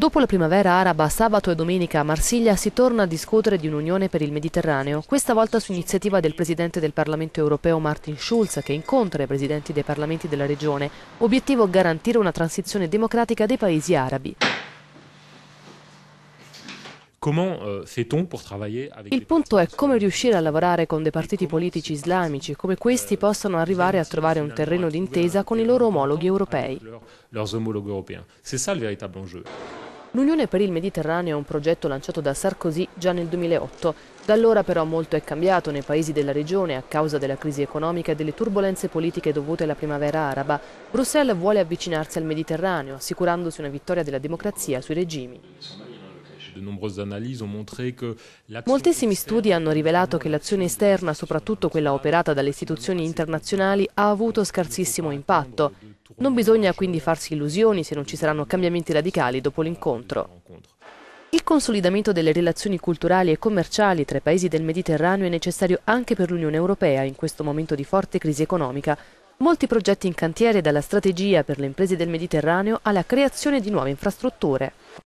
Dopo la primavera araba, sabato e domenica a Marsiglia si torna a discutere di un'unione per il Mediterraneo, questa volta su iniziativa del Presidente del Parlamento europeo Martin Schulz che incontra i Presidenti dei Parlamenti della regione, obiettivo garantire una transizione democratica dei paesi arabi. Euh, il punto è come riuscire a lavorare con dei partiti politici islamici, come euh, questi possano arrivare a trovare un terreno d'intesa con i loro omologhi europei. questo il vero L'Unione per il Mediterraneo è un progetto lanciato da Sarkozy già nel 2008. Da allora però molto è cambiato nei paesi della regione a causa della crisi economica e delle turbulenze politiche dovute alla primavera araba. Bruxelles vuole avvicinarsi al Mediterraneo, assicurandosi una vittoria della democrazia sui regimi. Moltissimi studi hanno rivelato che l'azione esterna, soprattutto quella operata dalle istituzioni internazionali, ha avuto scarsissimo impatto. Non bisogna quindi farsi illusioni se non ci saranno cambiamenti radicali dopo l'incontro. Il consolidamento delle relazioni culturali e commerciali tra i paesi del Mediterraneo è necessario anche per l'Unione Europea in questo momento di forte crisi economica. Molti progetti in cantiere dalla strategia per le imprese del Mediterraneo alla creazione di nuove infrastrutture.